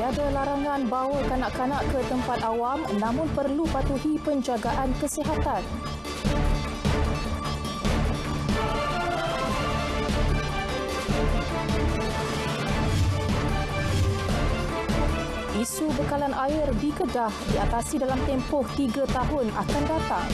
Tiada larangan bawa kanak-kanak ke tempat awam namun perlu patuhi penjagaan kesihatan. Isu bekalan air di Kedah diatasi dalam tempoh tiga tahun akan datang.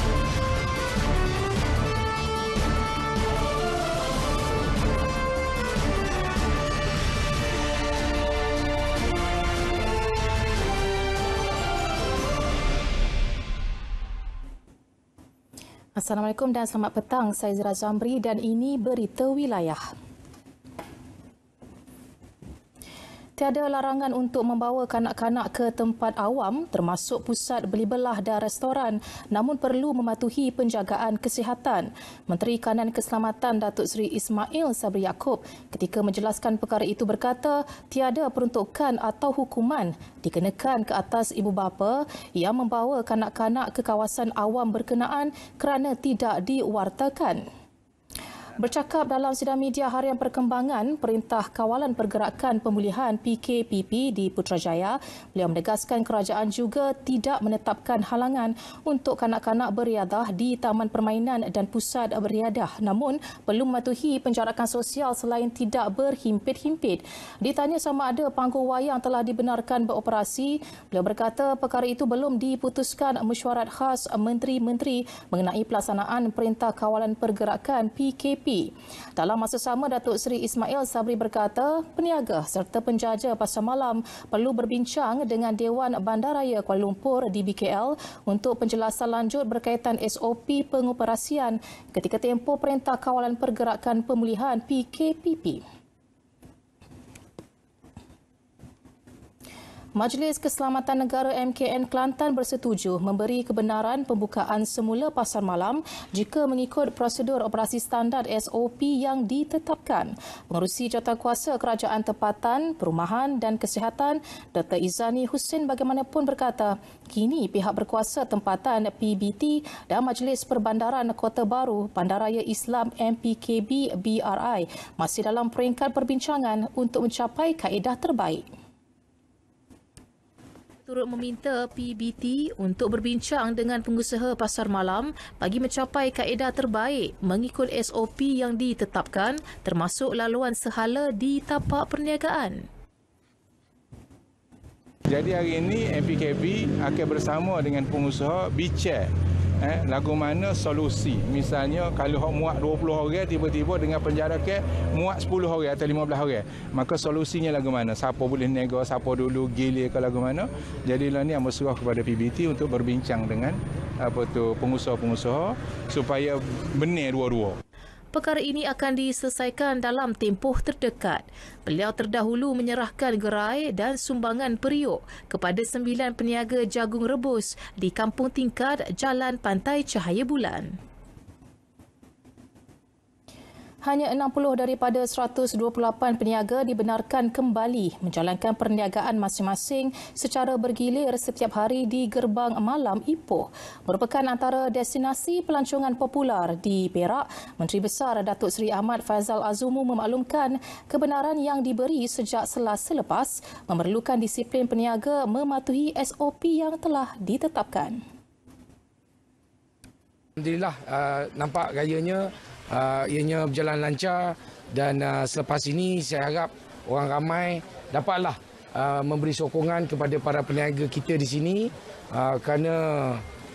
Assalamualaikum dan selamat petang. Saya Zira Zamri dan ini berita wilayah. tiada larangan untuk membawa kanak-kanak ke tempat awam termasuk pusat beli belah dan restoran namun perlu mematuhi penjagaan kesihatan. Menteri Kanan Keselamatan Datuk Seri Ismail Sabri Yaakob ketika menjelaskan perkara itu berkata tiada peruntukan atau hukuman dikenakan ke atas ibu bapa yang membawa kanak-kanak ke kawasan awam berkenaan kerana tidak diwartakan. Bercakap dalam sidang media harian perkembangan Perintah Kawalan Pergerakan Pemulihan PKPP di Putrajaya, beliau menegaskan kerajaan juga tidak menetapkan halangan untuk kanak-kanak beriadah di taman permainan dan pusat beriadah. Namun, perlu mematuhi penjarakan sosial selain tidak berhimpit-himpit. Ditanya sama ada panggung wayang telah dibenarkan beroperasi, beliau berkata perkara itu belum diputuskan mesyuarat khas menteri-menteri mengenai pelaksanaan Perintah Kawalan Pergerakan PKPP DPP. Dalam masa sama, Datuk Seri Ismail Sabri berkata, peniaga serta penjaja pasal malam perlu berbincang dengan Dewan Bandaraya Kuala Lumpur DBKL untuk penjelasan lanjut berkaitan SOP pengoperasian ketika tempoh Perintah Kawalan Pergerakan Pemulihan PKPP. Majlis Keselamatan Negara MKN Kelantan bersetuju memberi kebenaran pembukaan semula pasar malam jika mengikut prosedur operasi standar SOP yang ditetapkan. Pengerusi Kuasa Kerajaan Tempatan, Perumahan dan Kesihatan Dr. Izani Hussein bagaimanapun berkata, kini pihak berkuasa tempatan PBT dan Majlis Perbandaran Kota Baru Bandaraya Islam MPKB BRI masih dalam peringkat perbincangan untuk mencapai kaedah terbaik turut meminta PBT untuk berbincang dengan pengusaha pasar malam bagi mencapai kaedah terbaik mengikut SOP yang ditetapkan termasuk laluan sehala di tapak perniagaan. Jadi hari ini MPKB akan bersama dengan pengusaha bincang eh, lagu mana solusi misalnya kalau hok muat 20 orang tiba-tiba dengan penjara ke muat 10 orang atau 15 orang maka solusinya lagu mana siapa boleh nego siapa dulu gilir ke lagu mana jadi lah ni yang bersuruh kepada PBT untuk berbincang dengan apa tu pengusaha-pengusaha supaya benar dua-dua perkara ini akan diselesaikan dalam tempoh terdekat. Beliau terdahulu menyerahkan gerai dan sumbangan periuk kepada sembilan peniaga jagung rebus di kampung tingkat Jalan Pantai Cahaya Bulan. Hanya 60 daripada 128 peniaga dibenarkan kembali menjalankan perniagaan masing-masing secara bergilir setiap hari di gerbang malam Ipoh. Merupakan antara destinasi pelancongan popular di Perak, Menteri Besar Datuk Seri Ahmad Faizal Azumu memaklumkan kebenaran yang diberi sejak selasa selepas memerlukan disiplin peniaga mematuhi SOP yang telah ditetapkan. Alhamdulillah, uh, nampak gayanya Ah, ianya berjalan lancar dan uh, selepas ini saya harap orang ramai dapatlah uh, memberi sokongan kepada para peniaga kita di sini uh, kerana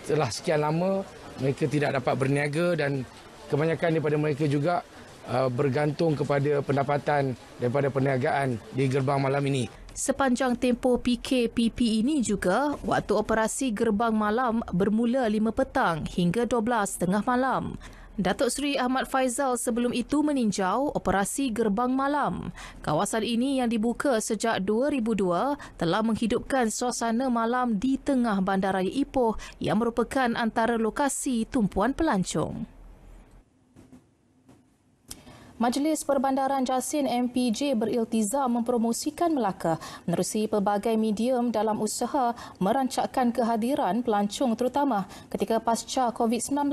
telah sekian lama mereka tidak dapat berniaga dan kebanyakan daripada mereka juga uh, bergantung kepada pendapatan daripada perniagaan di gerbang malam ini. Sepanjang tempoh PKPP ini juga, waktu operasi gerbang malam bermula 5 petang hingga 12 tengah malam. Datuk Seri Ahmad Faizal sebelum itu meninjau operasi Gerbang Malam. Kawasan ini yang dibuka sejak 2002 telah menghidupkan suasana malam di tengah bandaraya Ipoh yang merupakan antara lokasi tumpuan pelancong. Majlis Perbandaran Jasin MPJ beriltizam mempromosikan Melaka menerusi pelbagai medium dalam usaha merancakkan kehadiran pelancong terutama ketika pasca COVID-19.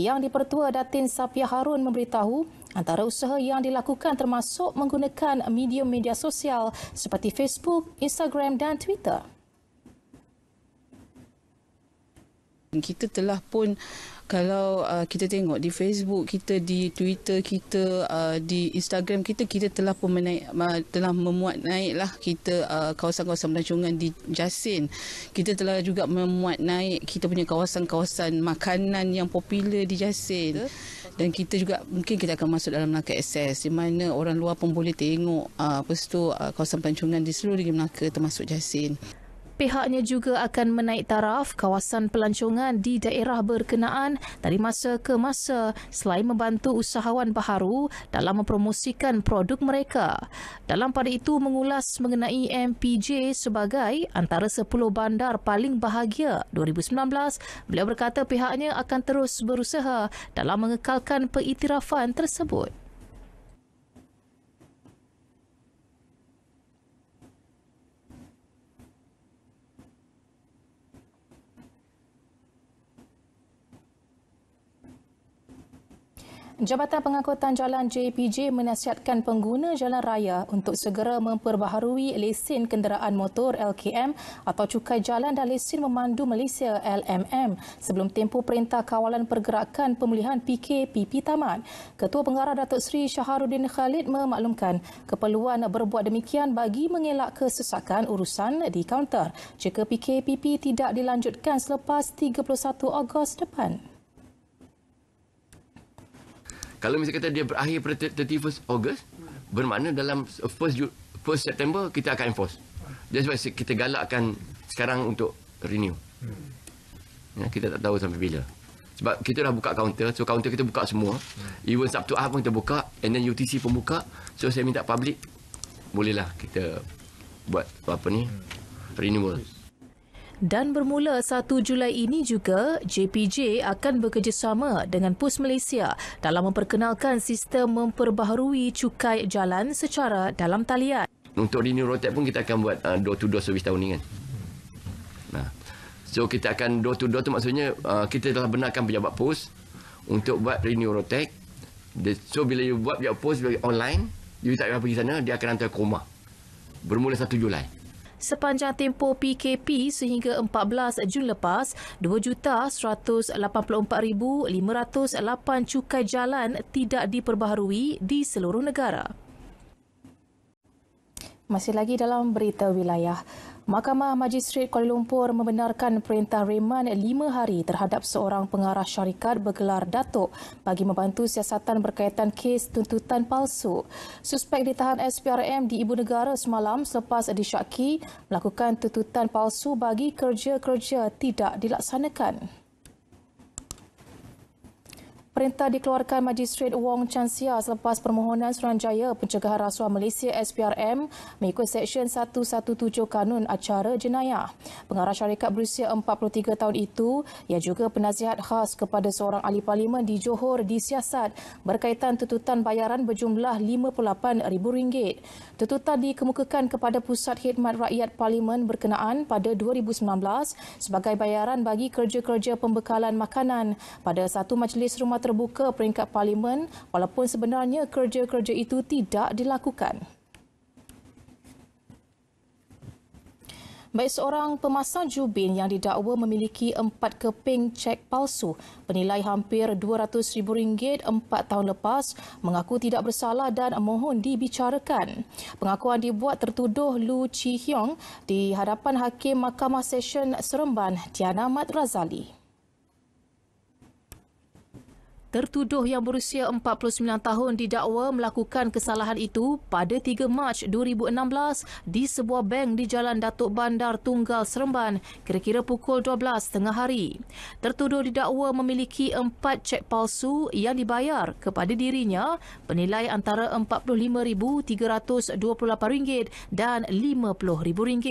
Yang dipertua Datin Sapia Harun memberitahu antara usaha yang dilakukan termasuk menggunakan medium media sosial seperti Facebook, Instagram dan Twitter. Kita telah pun kalau uh, kita tengok di Facebook kita di Twitter kita uh, di Instagram kita kita telah pun menaik, uh, telah memuat naiklah kita uh, kawasan-kawasan pelancongan di Jasin kita telah juga memuat naik kita punya kawasan-kawasan makanan yang popular di Jasin dan kita juga mungkin kita akan masuk dalam Melaka Access di mana orang luar pun boleh tengok uh, apa tu uh, kawasan pelancongan di seluruh negeri Melaka termasuk Jasin pihaknya juga akan menaik taraf kawasan pelancongan di daerah berkenaan dari masa ke masa selain membantu usahawan baharu dalam mempromosikan produk mereka. Dalam pada itu mengulas mengenai MPJ sebagai antara 10 bandar paling bahagia 2019, beliau berkata pihaknya akan terus berusaha dalam mengekalkan peiktirafan tersebut. Jabatan Pengangkutan Jalan JPJ menasihatkan pengguna jalan raya untuk segera memperbaharui lesen kenderaan motor LKM atau cukai jalan dan lesen memandu Malaysia LMM sebelum tempoh Perintah Kawalan Pergerakan Pemulihan PKPP tamat. Ketua Pengarah Datuk Seri Syaharuddin Khalid memaklumkan keperluan berbuat demikian bagi mengelak kesesakan urusan di kaunter jika PKPP tidak dilanjutkan selepas 31 Ogos depan kalau misalnya kata dia berakhir pada 31 Ogos bermakna dalam 1 September kita akan enforce that's why kita galakkan sekarang untuk renew ya, kita tak tahu sampai bila sebab kita dah buka kaunter so kaunter kita buka semua even Sabtu Ahad pun kita buka and then UTC pun buka so saya minta public bolehlah kita buat apa ni renewal dan bermula 1 Julai ini juga, JPJ akan bekerjasama dengan Pus Malaysia dalam memperkenalkan sistem memperbaharui cukai jalan secara dalam talian. Untuk renew rotate pun kita akan buat uh, door-to-door servis tahun ini kan. Nah. So kita akan door-to-door tu maksudnya uh, kita telah benarkan pejabat pos untuk buat renew rotate. So bila you buat pejabat pos online, you tak payah pergi sana, dia akan hantar ke rumah. Bermula 1 Julai sepanjang tempoh PKP sehingga 14 Jun lepas, 2,184,508 cukai jalan tidak diperbaharui di seluruh negara. Masih lagi dalam berita wilayah. Mahkamah Majistret Kuala Lumpur membenarkan perintah reman lima hari terhadap seorang pengarah syarikat bergelar Datuk bagi membantu siasatan berkaitan kes tuntutan palsu. Suspek ditahan SPRM di Ibu Negara semalam selepas disyaki melakukan tuntutan palsu bagi kerja-kerja tidak dilaksanakan. Perintah dikeluarkan Majistret Wong Chan Sia selepas permohonan Suranjaya Pencegahan Rasuah Malaysia SPRM mengikut Seksyen 117 Kanun Acara Jenayah. Pengarah syarikat berusia 43 tahun itu, yang juga penasihat khas kepada seorang ahli parlimen di Johor disiasat berkaitan tuntutan bayaran berjumlah RM58,000. Tuntutan dikemukakan kepada Pusat Khidmat Rakyat Parlimen berkenaan pada 2019 sebagai bayaran bagi kerja-kerja pembekalan makanan pada satu majlis rumah terbuka peringkat parlimen walaupun sebenarnya kerja-kerja itu tidak dilakukan. Baik seorang pemasang jubin yang didakwa memiliki empat keping cek palsu penilai hampir RM200,000 empat tahun lepas mengaku tidak bersalah dan mohon dibicarakan. Pengakuan dibuat tertuduh Lu Chi Hyong di hadapan Hakim Mahkamah Session Seremban Tiana Mat Razali tertuduh yang berusia 49 tahun didakwa melakukan kesalahan itu pada 3 Mac 2016 di sebuah bank di Jalan Datuk Bandar Tunggal Seremban kira-kira pukul 12 tengah hari. Tertuduh didakwa memiliki empat cek palsu yang dibayar kepada dirinya penilai antara RM45,328 dan RM50,000.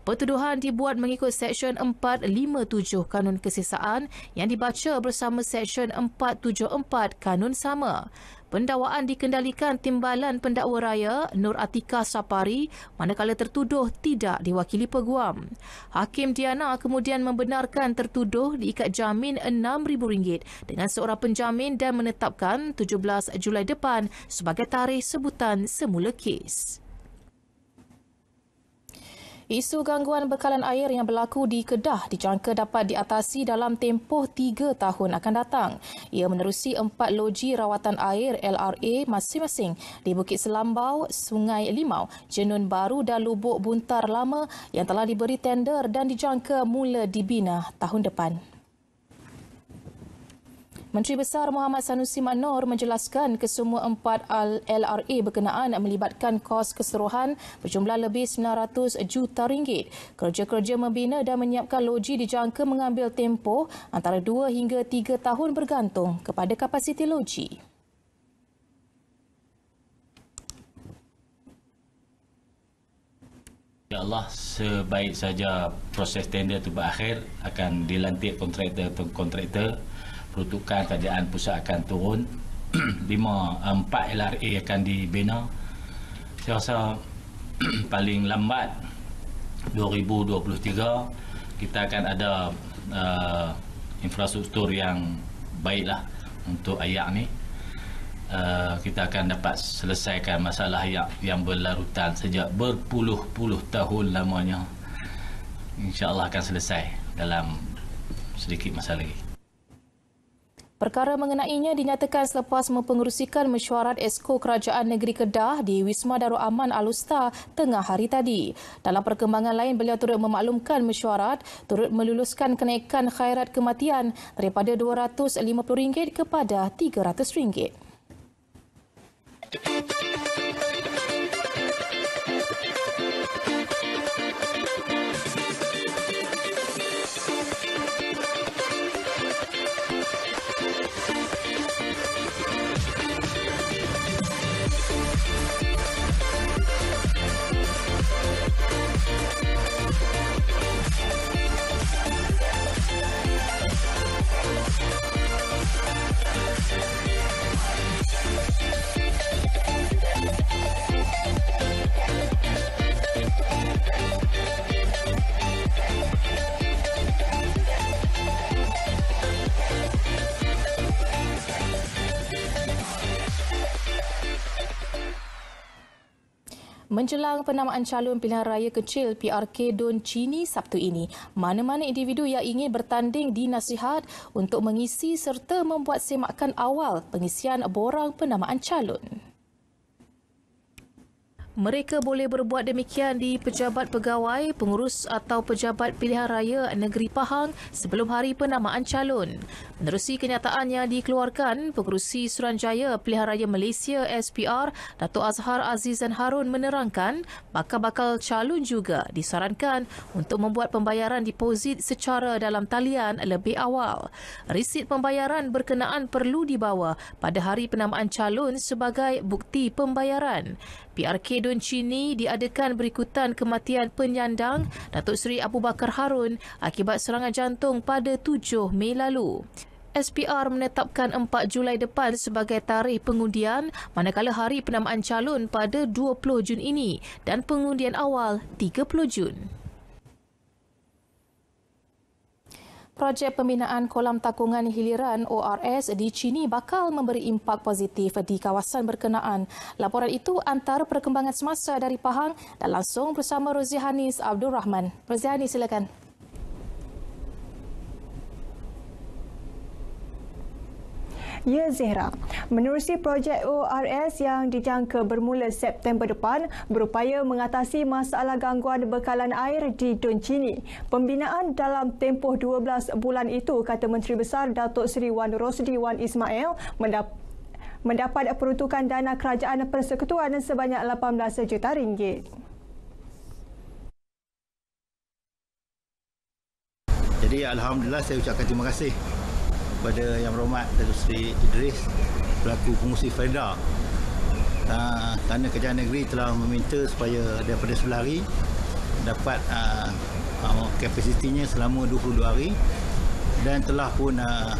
Pertuduhan dibuat mengikut Seksyen 457 Kanun Kesesaan yang dibaca bersama Seksyen 47 174 kanun sama. Pendakwaan dikendalikan Timbalan Pendakwa Raya Nur Atika Sapari manakala tertuduh tidak diwakili peguam. Hakim Diana kemudian membenarkan tertuduh diikat jamin RM6,000 dengan seorang penjamin dan menetapkan 17 Julai depan sebagai tarikh sebutan semula kes. Isu gangguan bekalan air yang berlaku di Kedah dijangka dapat diatasi dalam tempoh tiga tahun akan datang. Ia menerusi empat loji rawatan air LRA masing-masing di Bukit Selambau, Sungai Limau, Jenun Baru dan Lubuk Buntar Lama yang telah diberi tender dan dijangka mula dibina tahun depan. Menteri Besar Muhammad Sanusi Manor menjelaskan kesemua empat LRA berkenaan melibatkan kos keseruhan berjumlah lebih 900 juta ringgit. Kerja-kerja membina dan menyiapkan loji dijangka mengambil tempoh antara 2 hingga 3 tahun bergantung kepada kapasiti loji. Allah sebaik saja proses tender itu berakhir akan dilantik kontraktor atau kontraktor peruntukan kerajaan pusat akan turun lima ah, empat LRA akan dibina saya rasa paling lambat 2023 kita akan ada uh, infrastruktur yang baiklah untuk ayak ni uh, kita akan dapat selesaikan masalah yang yang berlarutan sejak berpuluh-puluh tahun lamanya insyaallah akan selesai dalam sedikit masa lagi Perkara mengenainya dinyatakan selepas mempengerusikan mesyuarat Esko Kerajaan Negeri Kedah di Wisma Darul Aman Alusta tengah hari tadi. Dalam perkembangan lain, beliau turut memaklumkan mesyuarat turut meluluskan kenaikan khairat kematian daripada RM250 kepada RM300. Thank menjelang penamaan calon pilihan raya kecil PRK Don Cini Sabtu ini. Mana-mana individu yang ingin bertanding dinasihat untuk mengisi serta membuat semakan awal pengisian borang penamaan calon. Mereka boleh berbuat demikian di pejabat pegawai, pengurus atau pejabat pilihan raya negeri Pahang sebelum hari penamaan calon. Menerusi kenyataan yang dikeluarkan, Pengerusi Suranjaya Pilihan Raya Malaysia SPR, Datuk Azhar Azizan Harun menerangkan, bakal-bakal calon juga disarankan untuk membuat pembayaran deposit secara dalam talian lebih awal. Risit pembayaran berkenaan perlu dibawa pada hari penamaan calon sebagai bukti pembayaran. PRK Dun Cini diadakan berikutan kematian penyandang Datuk Seri Abu Bakar Harun akibat serangan jantung pada 7 Mei lalu. SPR menetapkan 4 Julai depan sebagai tarikh pengundian manakala hari penamaan calon pada 20 Jun ini dan pengundian awal 30 Jun. Projek Pembinaan Kolam Takungan Hiliran ORS di Cini bakal memberi impak positif di kawasan berkenaan. Laporan itu antara perkembangan semasa dari Pahang dan langsung bersama Rozihanis Abdul Rahman. Rozihanis, silakan. Ya Zehra. Menerusi projek ORS yang dijangka bermula September depan berupaya mengatasi masalah gangguan bekalan air di Dun Cini. Pembinaan dalam tempoh 12 bulan itu kata Menteri Besar Datuk Seri Wan Rosdi Wan Ismail mendapat mendapat peruntukan dana kerajaan persekutuan sebanyak 18 juta ringgit. Jadi alhamdulillah saya ucapkan terima kasih kepada Yang Berhormat Datuk Seri Idris selaku pengurusi FEDA uh, ah, kerana kerajaan negeri telah meminta supaya daripada sebelah hari dapat uh, kapasitinya selama 22 hari dan telah pun uh,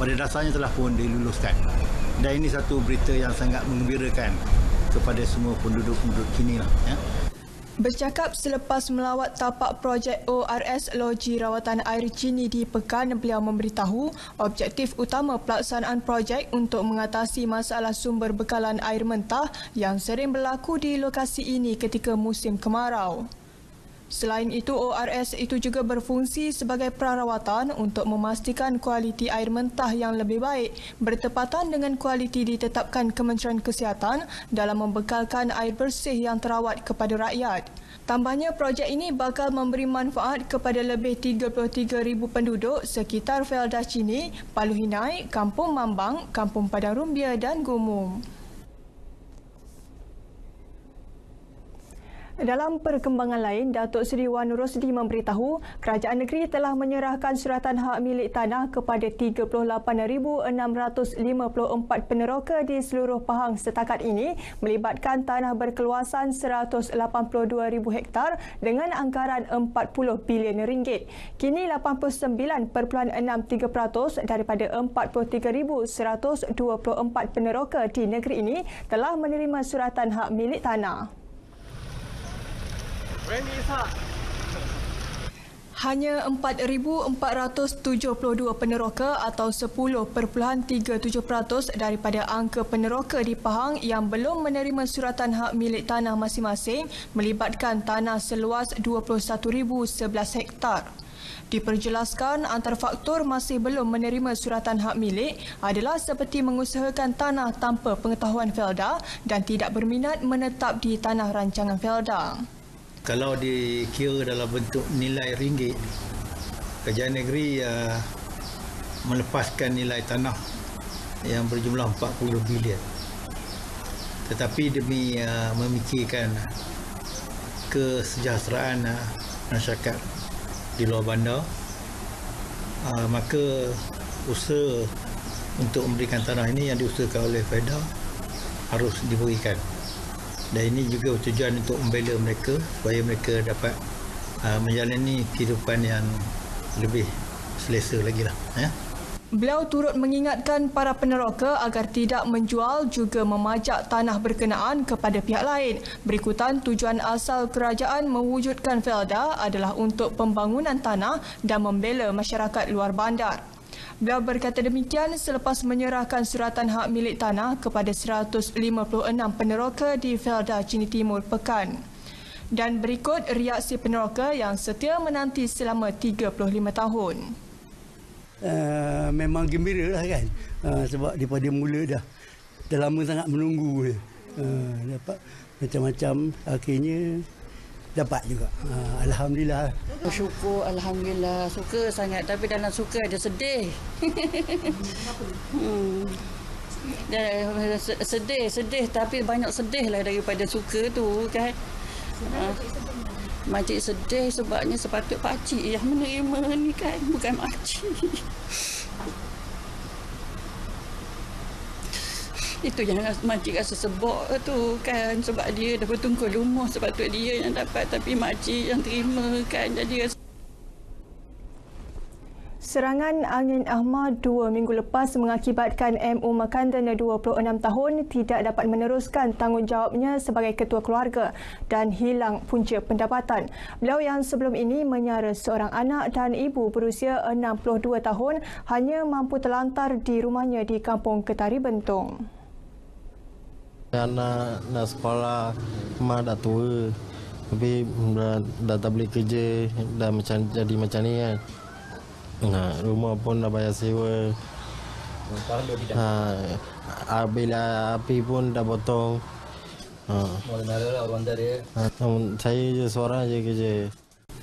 pada dasarnya telah pun diluluskan dan ini satu berita yang sangat mengembirakan kepada semua penduduk-penduduk kini lah, ya. Bercakap selepas melawat tapak projek ORS Logi Rawatan Air Cini di Pekan, beliau memberitahu objektif utama pelaksanaan projek untuk mengatasi masalah sumber bekalan air mentah yang sering berlaku di lokasi ini ketika musim kemarau. Selain itu, ORS itu juga berfungsi sebagai perawatan untuk memastikan kualiti air mentah yang lebih baik bertepatan dengan kualiti ditetapkan Kementerian Kesihatan dalam membekalkan air bersih yang terawat kepada rakyat. Tambahnya, projek ini bakal memberi manfaat kepada lebih 33,000 penduduk sekitar Felda Cini, Paluhinai, Kampung Mambang, Kampung Padang Rumbia dan Gumum. Dalam perkembangan lain, Datuk Seri Wan Rosdi memberitahu kerajaan negeri telah menyerahkan suratan hak milik tanah kepada 38,654 peneroka di seluruh Pahang setakat ini melibatkan tanah berkeluasan 182,000 hektar dengan anggaran RM40 bilion. ringgit. Kini 89.63% daripada 43,124 peneroka di negeri ini telah menerima suratan hak milik tanah. Randy Ishak. Hanya 4,472 peneroka atau 10.37% daripada angka peneroka di Pahang yang belum menerima suratan hak milik tanah masing-masing melibatkan tanah seluas 21,011 hektar. Diperjelaskan antara faktor masih belum menerima suratan hak milik adalah seperti mengusahakan tanah tanpa pengetahuan Felda dan tidak berminat menetap di tanah rancangan Felda kalau dikira dalam bentuk nilai ringgit kerajaan negeri uh, melepaskan nilai tanah yang berjumlah 40 bilion tetapi demi uh, memikirkan kesejahteraan uh, masyarakat di luar bandar uh, maka usaha untuk memberikan tanah ini yang diusahakan oleh FEDA harus diberikan dan ini juga tujuan untuk membela mereka supaya mereka dapat uh, menjalani kehidupan yang lebih selesa lagi lah. Ya. Beliau turut mengingatkan para peneroka agar tidak menjual juga memajak tanah berkenaan kepada pihak lain. Berikutan tujuan asal kerajaan mewujudkan Felda adalah untuk pembangunan tanah dan membela masyarakat luar bandar. Beliau berkata demikian selepas menyerahkan suratan hak milik tanah kepada 156 peneroka di Felda Cini Timur Pekan. Dan berikut reaksi peneroka yang setia menanti selama 35 tahun. Uh, memang gembira lah kan uh, sebab daripada mula dah dah lama sangat menunggu uh, eh, dapat macam-macam akhirnya dapat juga. Uh, alhamdulillah. Syukur alhamdulillah. Suka sangat tapi dalam suka ada sedih. hmm. sedih, sedih tapi banyak sedih lah daripada suka tu kan. Ha. Makcik sedih sebabnya sepatut pakcik yang menerima ni kan, bukan makcik. Itu yang makcik rasa sebok tu kan sebab dia dah bertungkul rumah sebab tu dia yang dapat tapi makcik yang terima kan jadi rasa Serangan angin Ahmad dua minggu lepas mengakibatkan MU Makandana 26 tahun tidak dapat meneruskan tanggungjawabnya sebagai ketua keluarga dan hilang punca pendapatan. Beliau yang sebelum ini menyara seorang anak dan ibu berusia 62 tahun hanya mampu terlantar di rumahnya di kampung Ketari Bentong anak nak sekolah mak dah tua tapi dah, dah tak boleh kerja dah macam jadi macam ni kan nah, rumah pun dah bayar sewa Ha, bila api pun dah potong. Ha. lah orang dari. Ha. Eh. Saya je seorang je kerja.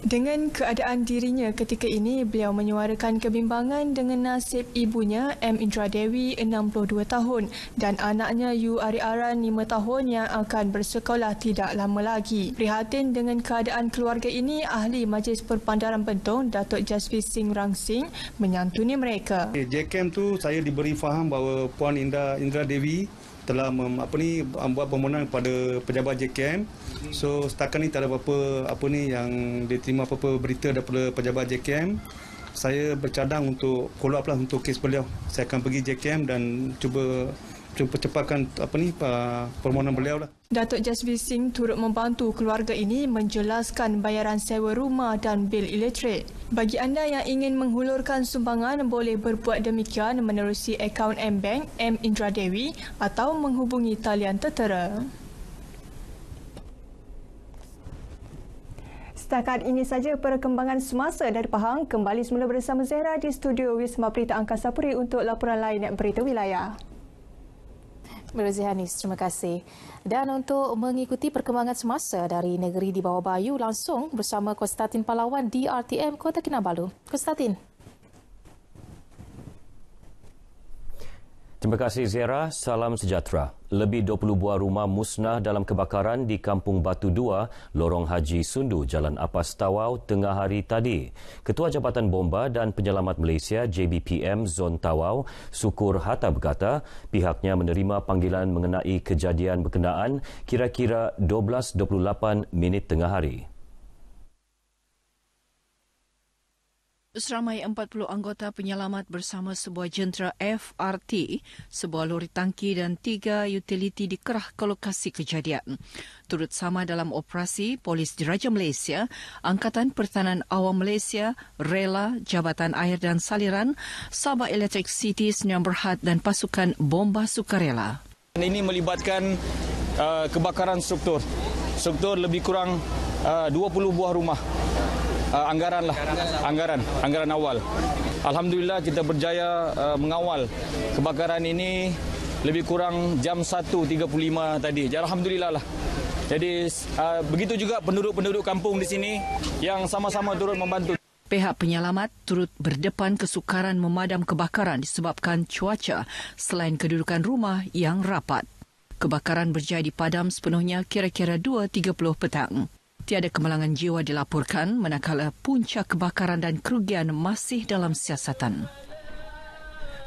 Dengan keadaan dirinya ketika ini, beliau menyuarakan kebimbangan dengan nasib ibunya M. Indra Indradewi, 62 tahun dan anaknya Yu Ari Aran, 5 tahun yang akan bersekolah tidak lama lagi. Prihatin dengan keadaan keluarga ini, Ahli Majlis Perpandaran Bentong, Datuk Jasfi Singh Rang Singh menyantuni mereka. JKM tu saya diberi faham bahawa Puan Indra, Indra Dewi telah mem, apa ni buat permohonan kepada pejabat JKM. So setakat ini tak ada apa-apa apa ni yang diterima apa-apa berita daripada pejabat JKM. Saya bercadang untuk follow up lah untuk kes beliau. Saya akan pergi JKM dan cuba cepat apa ni permohonan beliau lah. Datuk Jasvi Singh turut membantu keluarga ini menjelaskan bayaran sewa rumah dan bil elektrik. Bagi anda yang ingin menghulurkan sumbangan boleh berbuat demikian menerusi akaun M-Bank M Indra Dewi atau menghubungi talian tertera. Setakat ini saja perkembangan semasa dari Pahang kembali semula bersama Zera di studio Wisma Berita Angkasa Puri untuk laporan lain berita wilayah. Merzihanis, terima kasih. Dan untuk mengikuti perkembangan semasa dari negeri di bawah bayu langsung bersama Konstantin Palawan di RTM Kota Kinabalu. Konstantin. Terima kasih Zera, salam sejahtera. Lebih 20 buah rumah musnah dalam kebakaran di Kampung Batu 2, Lorong Haji Sundu, Jalan Apas Tawau, tengah hari tadi. Ketua Jabatan Bomba dan Penyelamat Malaysia, JBPM Zon Tawau, Sukur Hatta berkata, pihaknya menerima panggilan mengenai kejadian berkenaan kira-kira 12.28 minit tengah hari. Seramai 40 anggota penyelamat bersama sebuah jentera FRT, sebuah lori tangki dan tiga utiliti dikerah ke lokasi kejadian. Turut sama dalam operasi Polis Diraja Malaysia, Angkatan Pertahanan Awam Malaysia, Rela, Jabatan Air dan Saliran, Sabah Electric City, Senyum Berhad dan pasukan Bomba Sukarela. ini melibatkan uh, kebakaran struktur. Struktur lebih kurang uh, 20 buah rumah uh, anggaran lah anggaran anggaran awal alhamdulillah kita berjaya uh, mengawal kebakaran ini lebih kurang jam 1.35 tadi jadi alhamdulillah lah jadi uh, begitu juga penduduk-penduduk kampung di sini yang sama-sama turut membantu Pihak penyelamat turut berdepan kesukaran memadam kebakaran disebabkan cuaca selain kedudukan rumah yang rapat. Kebakaran berjaya dipadam sepenuhnya kira-kira 2.30 petang. Tiada kemalangan jiwa dilaporkan manakala puncak kebakaran dan kerugian masih dalam siasatan.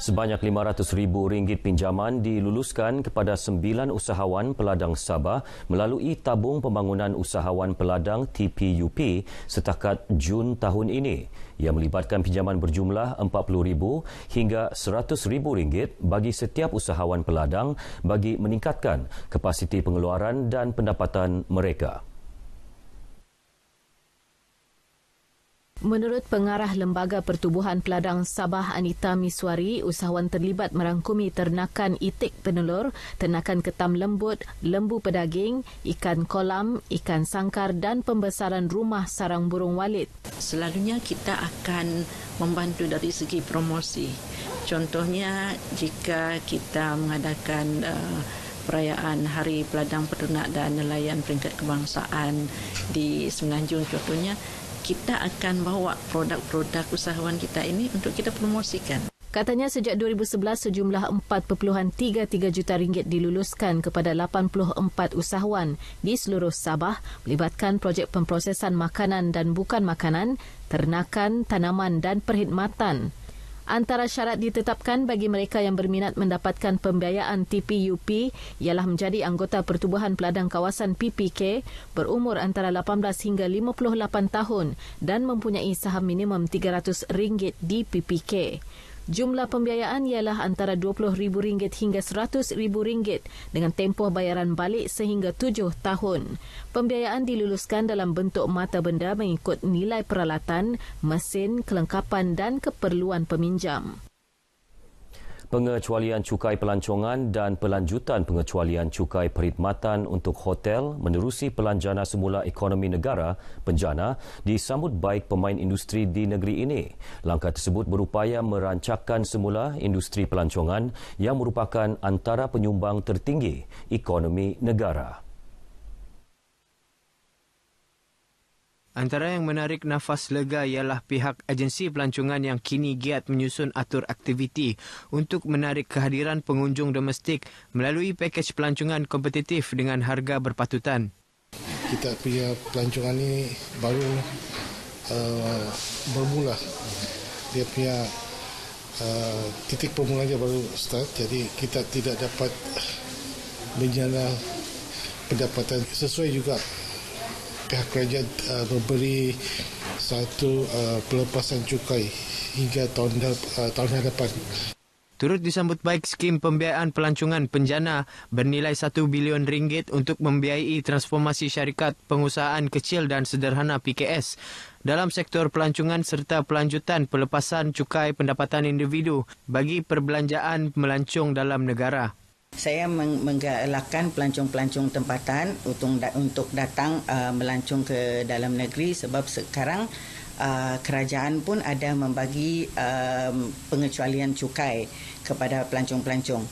Sebanyak RM500,000 pinjaman diluluskan kepada sembilan usahawan peladang Sabah melalui Tabung Pembangunan Usahawan Peladang TPUP setakat Jun tahun ini yang melibatkan pinjaman berjumlah RM40,000 hingga RM100,000 bagi setiap usahawan peladang bagi meningkatkan kapasiti pengeluaran dan pendapatan mereka. Menurut pengarah Lembaga Pertubuhan Peladang Sabah Anita Miswari, usahawan terlibat merangkumi ternakan itik penelur, ternakan ketam lembut, lembu pedaging, ikan kolam, ikan sangkar dan pembesaran rumah sarang burung walid. Selalunya kita akan membantu dari segi promosi. Contohnya jika kita mengadakan uh, perayaan Hari Peladang Peternak dan Nelayan Peringkat Kebangsaan di Semenanjung contohnya, kita akan bawa produk-produk usahawan kita ini untuk kita promosikan. Katanya sejak 2011 sejumlah 4.33 juta ringgit diluluskan kepada 84 usahawan di seluruh Sabah melibatkan projek pemprosesan makanan dan bukan makanan, ternakan, tanaman dan perkhidmatan. Antara syarat ditetapkan bagi mereka yang berminat mendapatkan pembiayaan TPUP ialah menjadi anggota Pertubuhan Peladang Kawasan PPK berumur antara 18 hingga 58 tahun dan mempunyai saham minimum RM300 di PPK. Jumlah pembiayaan ialah antara RM20,000 hingga RM100,000 dengan tempoh bayaran balik sehingga tujuh tahun. Pembiayaan diluluskan dalam bentuk mata benda mengikut nilai peralatan, mesin, kelengkapan dan keperluan peminjam pengecualian cukai pelancongan dan pelanjutan pengecualian cukai perkhidmatan untuk hotel menerusi pelan jana semula ekonomi negara penjana disambut baik pemain industri di negeri ini. Langkah tersebut berupaya merancakan semula industri pelancongan yang merupakan antara penyumbang tertinggi ekonomi negara. Antara yang menarik nafas lega ialah pihak agensi pelancongan yang kini giat menyusun atur aktiviti untuk menarik kehadiran pengunjung domestik melalui pakej pelancongan kompetitif dengan harga berpatutan. Kita punya pelancongan ini baru uh, bermula. Dia punya uh, titik permulaannya baru start. Jadi kita tidak dapat menjana pendapatan sesuai juga pihak kerajaan uh, memberi satu uh, pelepasan cukai hingga tahun uh, tahun hadapan. Turut disambut baik skim pembiayaan pelancongan penjana bernilai 1 bilion ringgit untuk membiayai transformasi syarikat pengusahaan kecil dan sederhana PKS dalam sektor pelancongan serta pelanjutan pelepasan cukai pendapatan individu bagi perbelanjaan melancong dalam negara. Saya menggalakkan pelancong-pelancong tempatan untuk datang uh, melancong ke dalam negeri sebab sekarang uh, kerajaan pun ada membagi um, pengecualian cukai kepada pelancong-pelancong.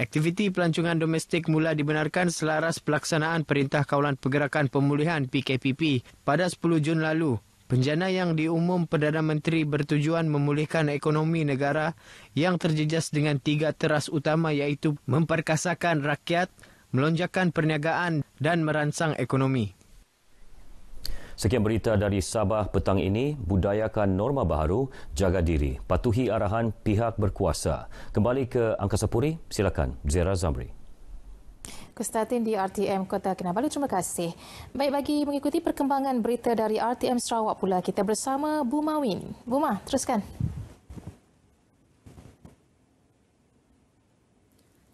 Aktiviti pelancongan domestik mula dibenarkan selaras pelaksanaan Perintah Kawalan Pergerakan Pemulihan PKPP pada 10 Jun lalu Penjana yang diumum Perdana Menteri bertujuan memulihkan ekonomi negara yang terjejas dengan tiga teras utama iaitu memperkasakan rakyat, melonjakkan perniagaan dan merangsang ekonomi. Sekian berita dari Sabah petang ini, budayakan norma baru, jaga diri, patuhi arahan pihak berkuasa. Kembali ke Angkasa Puri, silakan Zera Zamri. Kestatin di RTM Kota Kinabalu, terima kasih. Baik bagi mengikuti perkembangan berita dari RTM Sarawak pula, kita bersama Buma Win. Buma, teruskan.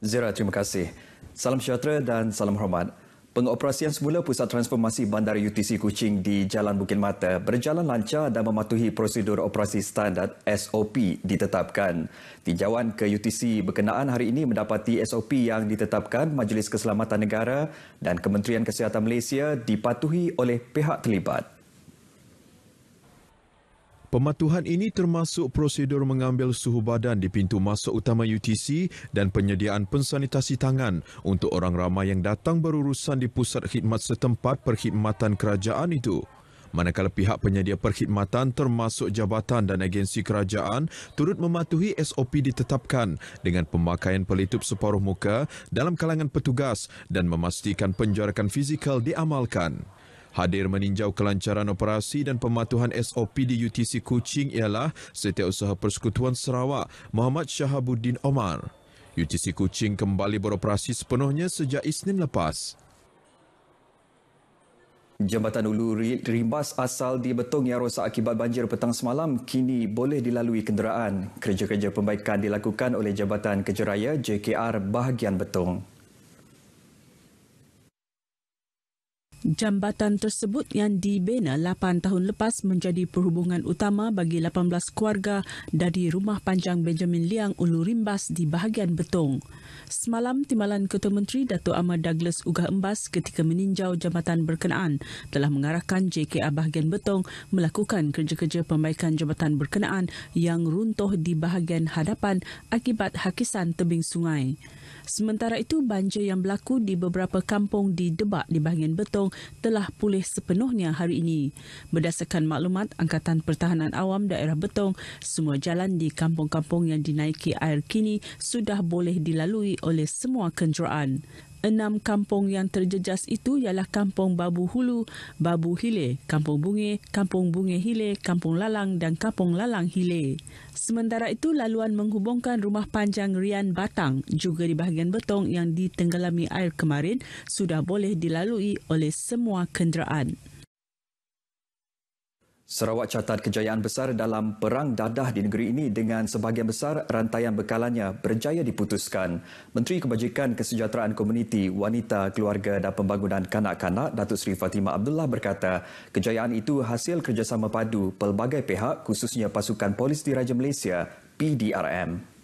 Zira, terima kasih. Salam sejahtera dan salam hormat. Pengoperasian semula Pusat Transformasi Bandar UTC Kuching di Jalan Bukit Mata berjalan lancar dan mematuhi prosedur operasi standard SOP ditetapkan. Tinjauan ke UTC berkenaan hari ini mendapati SOP yang ditetapkan Majlis Keselamatan Negara dan Kementerian Kesihatan Malaysia dipatuhi oleh pihak terlibat. Pematuhan ini termasuk prosedur mengambil suhu badan di pintu masuk utama UTC dan penyediaan pensanitasi tangan untuk orang ramai yang datang berurusan di pusat khidmat setempat perkhidmatan kerajaan itu. Manakala pihak penyedia perkhidmatan termasuk jabatan dan agensi kerajaan turut mematuhi SOP ditetapkan dengan pemakaian pelitup separuh muka dalam kalangan petugas dan memastikan penjarakan fizikal diamalkan hadir meninjau kelancaran operasi dan pematuhan SOP di UTC Kuching ialah Setiausaha Persekutuan Sarawak Muhammad Shahabuddin Omar. UTC Kuching kembali beroperasi sepenuhnya sejak Isnin lepas. Jambatan Ulu Rimbas asal di Betong yang rosak akibat banjir petang semalam kini boleh dilalui kenderaan. Kerja-kerja pembaikan dilakukan oleh Jabatan Kejeraya JKR Bahagian Betong. Jambatan tersebut yang dibina 8 tahun lepas menjadi perhubungan utama bagi 18 keluarga dari rumah panjang Benjamin Liang Ulu Rimbas di bahagian Betong. Semalam, Timbalan Ketua Menteri Dato' Amar Douglas Ugah Embas ketika meninjau jambatan berkenaan telah mengarahkan JKA bahagian Betong melakukan kerja-kerja pembaikan jambatan berkenaan yang runtuh di bahagian hadapan akibat hakisan tebing sungai. Sementara itu, banjir yang berlaku di beberapa kampung di Debak di bahagian Betong telah pulih sepenuhnya hari ini. Berdasarkan maklumat Angkatan Pertahanan Awam daerah Betong, semua jalan di kampung-kampung yang dinaiki air kini sudah boleh dilalui oleh semua kenderaan. Enam kampung yang terjejas itu ialah Kampung Babu Hulu, Babu Hile, Kampung Bunge, Kampung Bunge Hile, Kampung Lalang dan Kampung Lalang Hile. Sementara itu, laluan menghubungkan rumah panjang Rian Batang juga di bahagian betong yang ditenggelami air kemarin sudah boleh dilalui oleh semua kenderaan. Sarawak catat kejayaan besar dalam perang dadah di negeri ini dengan sebahagian besar rantaian bekalannya berjaya diputuskan. Menteri Kebajikan Kesejahteraan Komuniti, Wanita, Keluarga dan Pembangunan Kanak-Kanak Datuk Seri Fatimah Abdullah berkata, kejayaan itu hasil kerjasama padu pelbagai pihak khususnya pasukan polis diraja Malaysia, PDRM.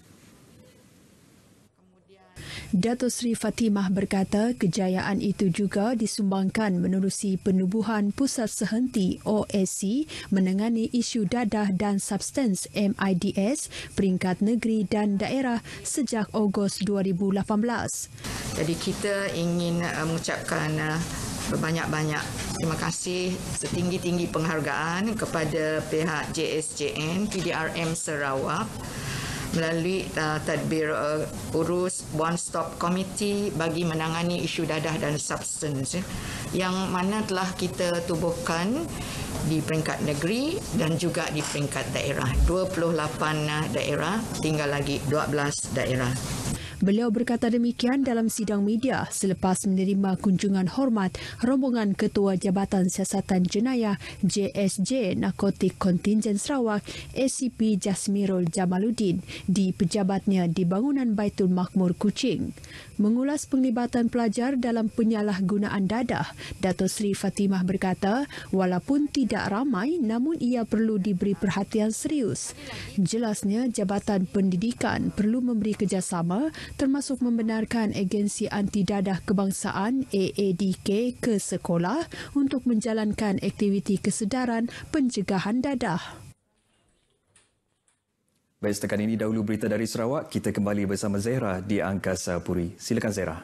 Dato Sri Fatimah berkata kejayaan itu juga disumbangkan menerusi penubuhan Pusat Sehenti OSC menangani isu dadah dan substance MIDS peringkat negeri dan daerah sejak Ogos 2018. Jadi kita ingin uh, mengucapkan uh, banyak banyak terima kasih setinggi-tinggi penghargaan kepada pihak JSJN PDRM Sarawak melalui uh, tadbir uh, urus one stop committee bagi menangani isu dadah dan substance eh, yang mana telah kita tubuhkan di peringkat negeri dan juga di peringkat daerah 28 uh, daerah tinggal lagi 12 daerah Beliau berkata demikian dalam sidang media selepas menerima kunjungan hormat rombongan Ketua Jabatan Siasatan Jenayah JSJ Narkotik Kontingen Sarawak (SCP) Jasmirul Jamaluddin di pejabatnya di bangunan Baitul Makmur Kuching. Mengulas penglibatan pelajar dalam penyalahgunaan dadah, Dato' Sri Fatimah berkata, walaupun tidak ramai, namun ia perlu diberi perhatian serius. Jelasnya, Jabatan Pendidikan perlu memberi kerjasama termasuk membenarkan Agensi Anti Dadah Kebangsaan AADK ke sekolah untuk menjalankan aktiviti kesedaran pencegahan dadah. Baik, setakat ini dahulu berita dari Sarawak. Kita kembali bersama Zahra di Angkasa Puri. Silakan Zahra.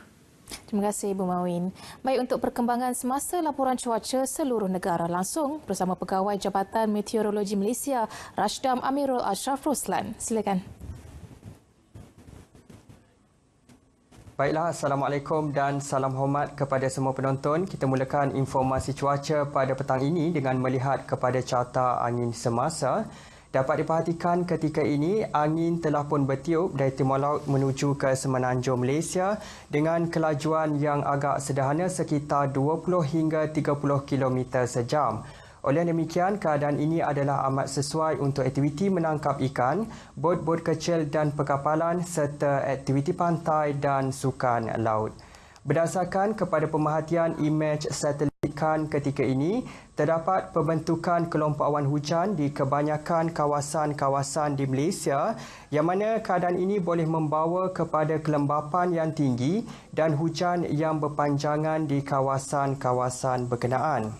Terima kasih, Bu Mawin. Baik, untuk perkembangan semasa laporan cuaca seluruh negara langsung bersama Pegawai Jabatan Meteorologi Malaysia, Rashdam Amirul Ashraf Ruslan. Silakan. Baiklah, Assalamualaikum dan salam hormat kepada semua penonton. Kita mulakan informasi cuaca pada petang ini dengan melihat kepada carta angin semasa. Dapat diperhatikan ketika ini angin telah pun bertiup dari timur laut menuju ke semenanjung Malaysia dengan kelajuan yang agak sederhana sekitar 20 hingga 30 km sejam. Oleh demikian, keadaan ini adalah amat sesuai untuk aktiviti menangkap ikan, bot-bot kecil dan perkapalan serta aktiviti pantai dan sukan laut. Berdasarkan kepada pemerhatian imej satelitkan ketika ini, terdapat pembentukan kelompok awan hujan di kebanyakan kawasan-kawasan di Malaysia yang mana keadaan ini boleh membawa kepada kelembapan yang tinggi dan hujan yang berpanjangan di kawasan-kawasan berkenaan.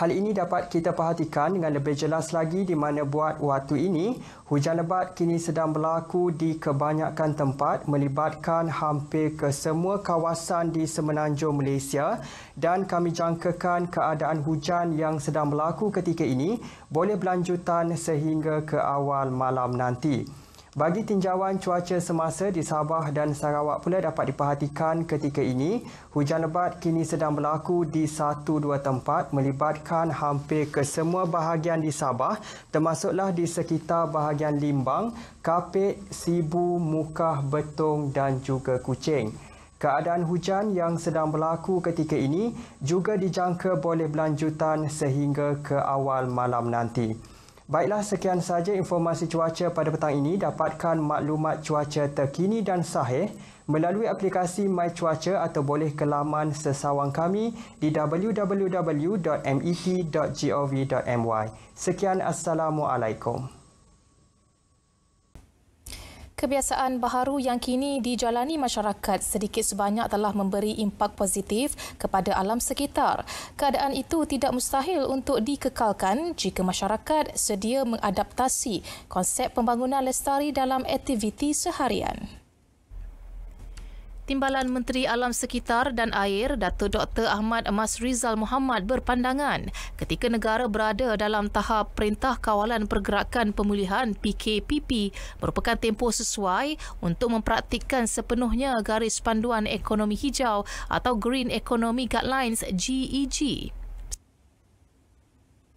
Hal ini dapat kita perhatikan dengan lebih jelas lagi di mana buat waktu ini hujan lebat kini sedang berlaku di kebanyakan tempat melibatkan hampir ke semua kawasan di semenanjung Malaysia dan kami jangkakan keadaan hujan yang sedang berlaku ketika ini boleh berlanjutan sehingga ke awal malam nanti. Bagi tinjauan cuaca semasa di Sabah dan Sarawak pula dapat diperhatikan ketika ini, hujan lebat kini sedang berlaku di satu dua tempat melibatkan hampir ke semua bahagian di Sabah termasuklah di sekitar bahagian Limbang, Kapit, Sibu, Mukah, Betong dan juga Kuching. Keadaan hujan yang sedang berlaku ketika ini juga dijangka boleh berlanjutan sehingga ke awal malam nanti. Baiklah, sekian sahaja informasi cuaca pada petang ini. Dapatkan maklumat cuaca terkini dan sahih melalui aplikasi MyCuaca atau boleh ke laman sesawang kami di www.met.gov.my. Sekian, Assalamualaikum. Kebiasaan baharu yang kini dijalani masyarakat sedikit sebanyak telah memberi impak positif kepada alam sekitar. Keadaan itu tidak mustahil untuk dikekalkan jika masyarakat sedia mengadaptasi konsep pembangunan lestari dalam aktiviti seharian. Timbalan Menteri Alam Sekitar dan Air Datuk Dr. Ahmad Mas Rizal Muhammad berpandangan ketika negara berada dalam tahap Perintah Kawalan Pergerakan Pemulihan PKPP merupakan tempoh sesuai untuk mempraktikkan sepenuhnya garis panduan ekonomi hijau atau Green Economy Guidelines GEG. E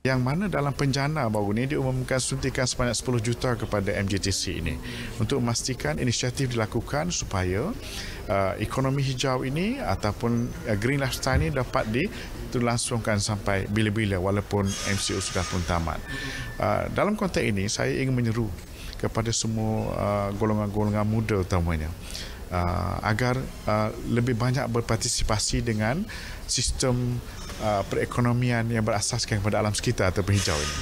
yang mana dalam penjana baru ini diumumkan suntikan sebanyak 10 juta kepada MJTC ini untuk memastikan inisiatif dilakukan supaya uh, ekonomi hijau ini ataupun uh, green lifestyle ini dapat dilangsungkan sampai bila-bila walaupun MCO sudah pun tamat. Uh, dalam konteks ini saya ingin menyeru kepada semua uh, golongan-golongan muda utamanya uh, agar uh, lebih banyak berpartisipasi dengan sistem uh, perekonomian yang berasaskan kepada alam sekitar atau hijau ini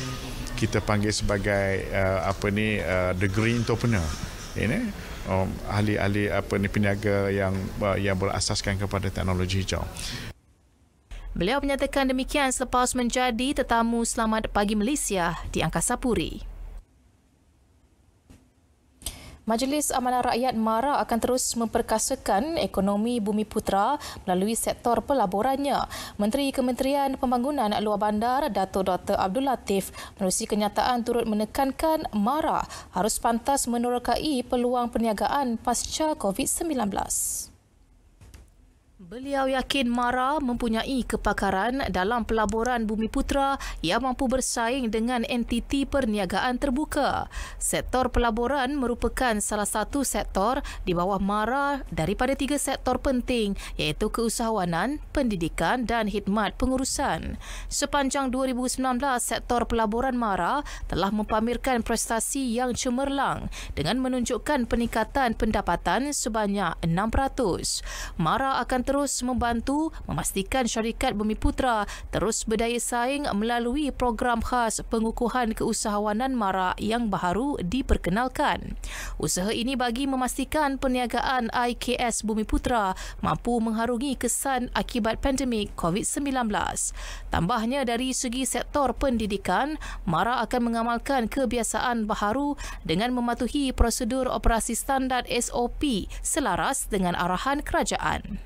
kita panggil sebagai uh, apa ni uh, the green entrepreneur ini um, ahli-ahli apa ni peniaga yang uh, yang berasaskan kepada teknologi hijau Beliau menyatakan demikian selepas menjadi tetamu Selamat Pagi Malaysia di Angkasa Puri. Majlis Amanah Rakyat MARA akan terus memperkasakan ekonomi Bumi Putra melalui sektor pelaburannya. Menteri Kementerian Pembangunan Luar Bandar Datuk Dr. Abdul Latif menerusi kenyataan turut menekankan MARA harus pantas menerokai peluang perniagaan pasca COVID-19. Beliau yakin Mara mempunyai kepakaran dalam pelaburan Bumi Putra yang mampu bersaing dengan entiti perniagaan terbuka. Sektor pelaburan merupakan salah satu sektor di bawah Mara daripada tiga sektor penting iaitu keusahawanan, pendidikan dan khidmat pengurusan. Sepanjang 2019, sektor pelaburan Mara telah mempamerkan prestasi yang cemerlang dengan menunjukkan peningkatan pendapatan sebanyak 6%. Mara akan terus terus membantu memastikan syarikat Bumi Putra terus berdaya saing melalui program khas pengukuhan keusahawanan Mara yang baru diperkenalkan. Usaha ini bagi memastikan perniagaan IKS Bumi Putra mampu mengharungi kesan akibat pandemik COVID-19. Tambahnya dari segi sektor pendidikan, MARA akan mengamalkan kebiasaan baharu dengan mematuhi prosedur operasi standar SOP selaras dengan arahan kerajaan.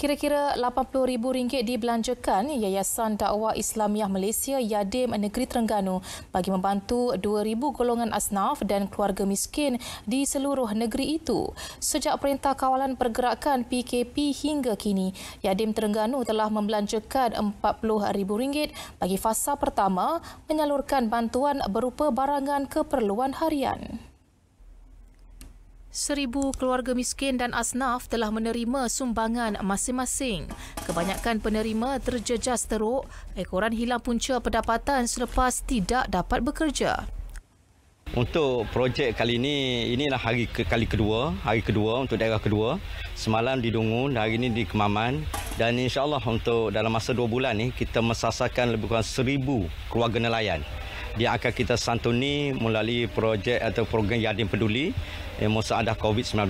Kira-kira RM80,000 dibelanjakan Yayasan Dakwah Islamiah Malaysia Yadim Negeri Terengganu bagi membantu 2,000 golongan asnaf dan keluarga miskin di seluruh negeri itu. Sejak Perintah Kawalan Pergerakan PKP hingga kini, Yadim Terengganu telah membelanjakan RM40,000 bagi fasa pertama menyalurkan bantuan berupa barangan keperluan harian. Seribu keluarga miskin dan asnaf telah menerima sumbangan masing-masing. Kebanyakan penerima terjejas teruk, ekoran hilang punca pendapatan selepas tidak dapat bekerja. Untuk projek kali ini, inilah hari ke kali kedua, hari kedua untuk daerah kedua. Semalam di Dungun, hari ini di Kemaman. Dan insyaAllah untuk dalam masa dua bulan ini, kita mensasarkan lebih kurang seribu keluarga nelayan dia akan kita santuni melalui projek atau program Yadin Peduli yang eh, musaadah COVID-19.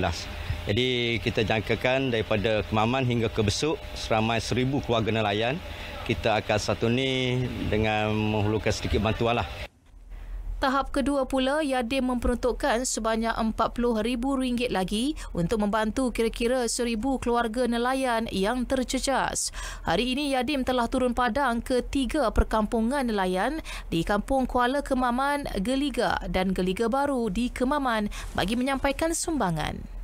Jadi kita jangkakan daripada Kemaman hingga ke Besuk seramai seribu keluarga nelayan kita akan satu ni dengan menghulurkan sedikit bantuan lah. Tahap kedua pula, Yadim memperuntukkan sebanyak RM40,000 lagi untuk membantu kira-kira 1,000 keluarga nelayan yang tercecas. Hari ini, Yadim telah turun padang ke tiga perkampungan nelayan di Kampung Kuala Kemaman, Geliga dan Geliga Baru di Kemaman bagi menyampaikan sumbangan.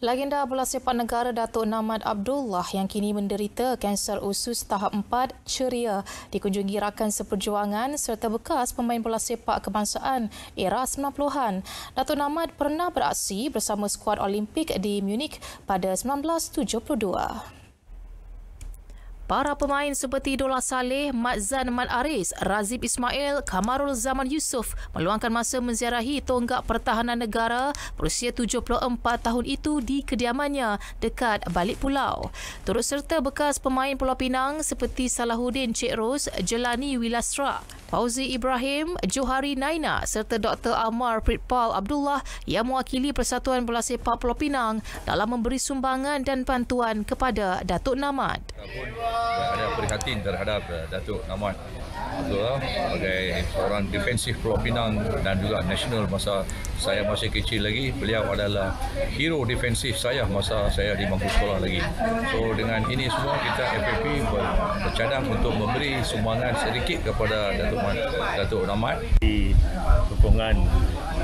Legenda bola sepak negara Datuk Namad Abdullah yang kini menderita kanser usus tahap 4 ceria dikunjungi rakan seperjuangan serta bekas pemain bola sepak kebangsaan era 90-an. Datuk Namad pernah beraksi bersama skuad Olimpik di Munich pada 1972. Para pemain seperti Dola Saleh, Matzan Mat Aris, Razib Ismail, Kamarul Zaman Yusof meluangkan masa menziarahi tonggak pertahanan negara berusia 74 tahun itu di kediamannya dekat Balik Pulau. Turut serta bekas pemain Pulau Pinang seperti Salahuddin Cik Ros, Jelani Wilastra, Fauzi Ibrahim, Johari Naina serta Dr. Amar Pritpal Abdullah yang mewakili Persatuan Bola Sepak Pulau Pinang dalam memberi sumbangan dan bantuan kepada Datuk Namat. Yeah ada perhatian terhadap uh, Datuk Namat Abdul sebagai seorang defensif Pulau Pinang dan juga nasional masa saya masih kecil lagi beliau adalah hero defensif saya masa saya di bangku sekolah lagi so dengan ini semua kita FFP bercadang untuk memberi sumbangan sedikit kepada Datuk Namat Datuk di sokongan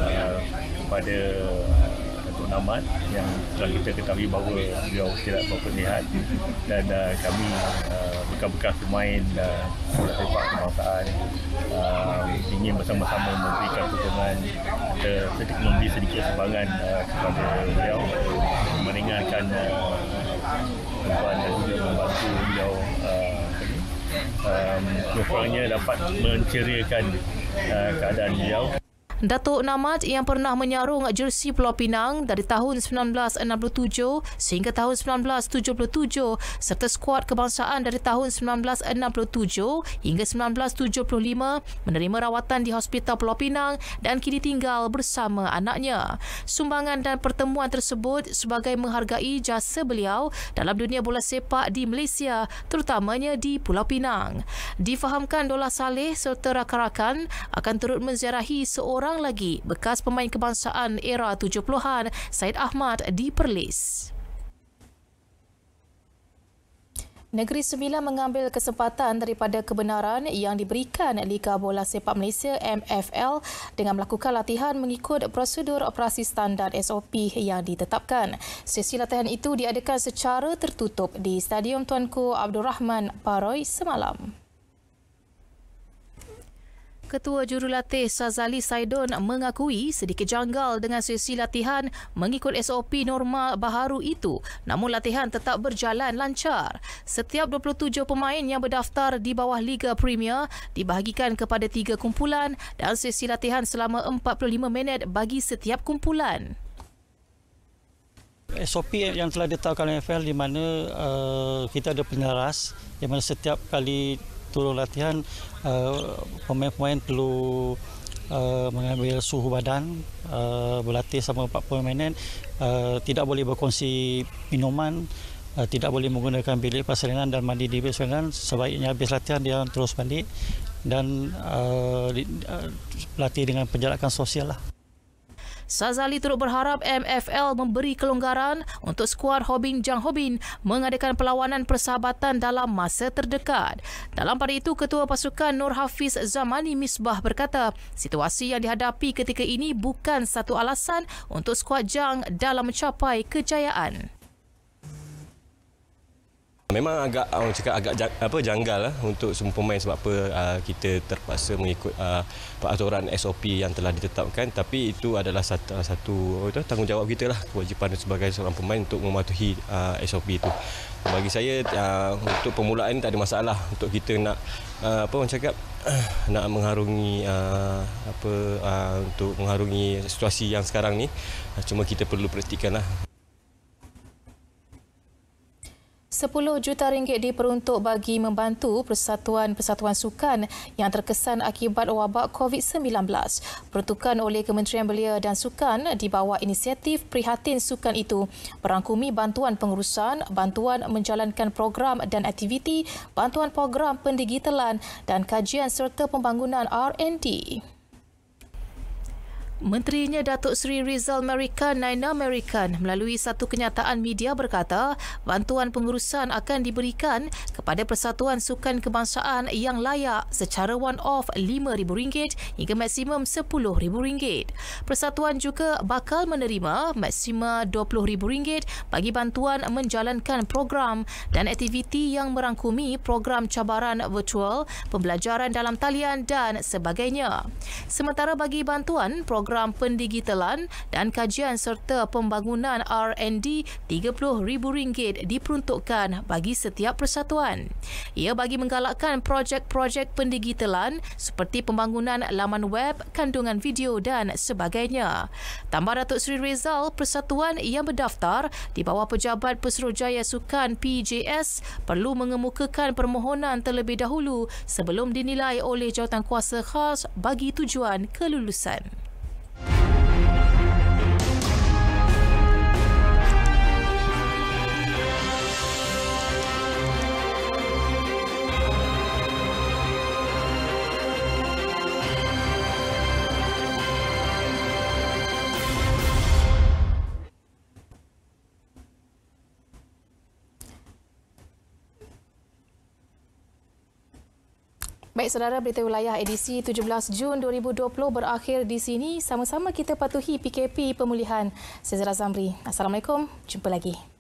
uh, kepada Mahmud Ahmad yang telah kita ketahui bahawa beliau tidak berapa sihat dan uh, kami uh, bekas-bekas pemain dan uh, sepak kemahasaan uh, ingin bersama-sama memberikan pertolongan kita sedikit memberi sedikit sumbangan uh, kepada beliau meringankan uh, tuan dan membantu beliau uh, um, kurangnya dapat menceriakan uh, keadaan beliau Datuk Namat yang pernah menyarung jersi Pulau Pinang dari tahun 1967 sehingga tahun 1977 serta skuad kebangsaan dari tahun 1967 hingga 1975 menerima rawatan di Hospital Pulau Pinang dan kini tinggal bersama anaknya. Sumbangan dan pertemuan tersebut sebagai menghargai jasa beliau dalam dunia bola sepak di Malaysia terutamanya di Pulau Pinang. Difahamkan Dola Saleh serta rakan-rakan akan turut menziarahi seorang seorang lagi bekas pemain kebangsaan era 70-an Said Ahmad di Perlis. Negeri Sembilan mengambil kesempatan daripada kebenaran yang diberikan Liga Bola Sepak Malaysia MFL dengan melakukan latihan mengikut prosedur operasi standar SOP yang ditetapkan. Sesi latihan itu diadakan secara tertutup di Stadium Tuanku Abdul Rahman Paroi semalam. Ketua Jurulatih Sazali Saidon mengakui sedikit janggal dengan sesi latihan mengikut SOP normal baharu itu namun latihan tetap berjalan lancar. Setiap 27 pemain yang berdaftar di bawah Liga Premier dibahagikan kepada tiga kumpulan dan sesi latihan selama 45 minit bagi setiap kumpulan. SOP yang telah ditetapkan oleh NFL di mana uh, kita ada penyelaras di mana setiap kali turun latihan uh, pemain-pemain uh, perlu Uh, mengambil suhu badan uh, berlatih sama 40 pemainan uh, tidak boleh berkongsi minuman uh, tidak boleh menggunakan bilik persalinan dan mandi di bilik persalinan sebaiknya habis latihan dia terus mandi dan uh, uh latih dengan penjarakan sosial lah Sazali turut berharap MFL memberi kelonggaran untuk skuad Hobin Jang Hobin mengadakan perlawanan persahabatan dalam masa terdekat. Dalam pada itu, Ketua Pasukan Nur Hafiz Zamani Misbah berkata, situasi yang dihadapi ketika ini bukan satu alasan untuk skuad Jang dalam mencapai kejayaan. Memang agak orang cakap agak apa janggal lah untuk semua pemain sebab apa uh, kita terpaksa mengikut uh, peraturan SOP yang telah ditetapkan tapi itu adalah satu, satu itu, tanggungjawab kita lah kewajipan sebagai seorang pemain untuk mematuhi uh, ah, SOP itu. Bagi saya uh, untuk permulaan ini tak ada masalah untuk kita nak uh, apa orang cakap uh, nak mengharungi uh, apa uh, untuk mengharungi situasi yang sekarang ni uh, cuma kita perlu praktikkanlah. 10 juta ringgit diperuntuk bagi membantu persatuan-persatuan sukan yang terkesan akibat wabak COVID-19. Peruntukan oleh Kementerian Belia dan Sukan di bawah inisiatif Prihatin Sukan itu merangkumi bantuan pengurusan, bantuan menjalankan program dan aktiviti, bantuan program pendigitalan dan kajian serta pembangunan R&D. Menterinya Datuk Seri Rizal Amerikan Naina Amerikan melalui satu kenyataan media berkata bantuan pengurusan akan diberikan kepada Persatuan Sukan Kebangsaan yang layak secara one-off RM5,000 hingga maksimum RM10,000. Persatuan juga bakal menerima maksima RM20,000 bagi bantuan menjalankan program dan aktiviti yang merangkumi program cabaran virtual, pembelajaran dalam talian dan sebagainya. Sementara bagi bantuan program program pendigitalan dan kajian serta pembangunan R&D RM30,000 diperuntukkan bagi setiap persatuan. Ia bagi menggalakkan projek-projek pendigitalan seperti pembangunan laman web, kandungan video dan sebagainya. Tambah Datuk Seri Rizal, persatuan yang berdaftar di bawah Pejabat Pesuruhjaya Sukan PJS perlu mengemukakan permohonan terlebih dahulu sebelum dinilai oleh jawatankuasa khas bagi tujuan kelulusan. Baik, saudara berita wilayah edisi 17 Jun 2020 berakhir di sini. Sama-sama kita patuhi PKP pemulihan. Saya Zara Zamri. Assalamualaikum. Jumpa lagi.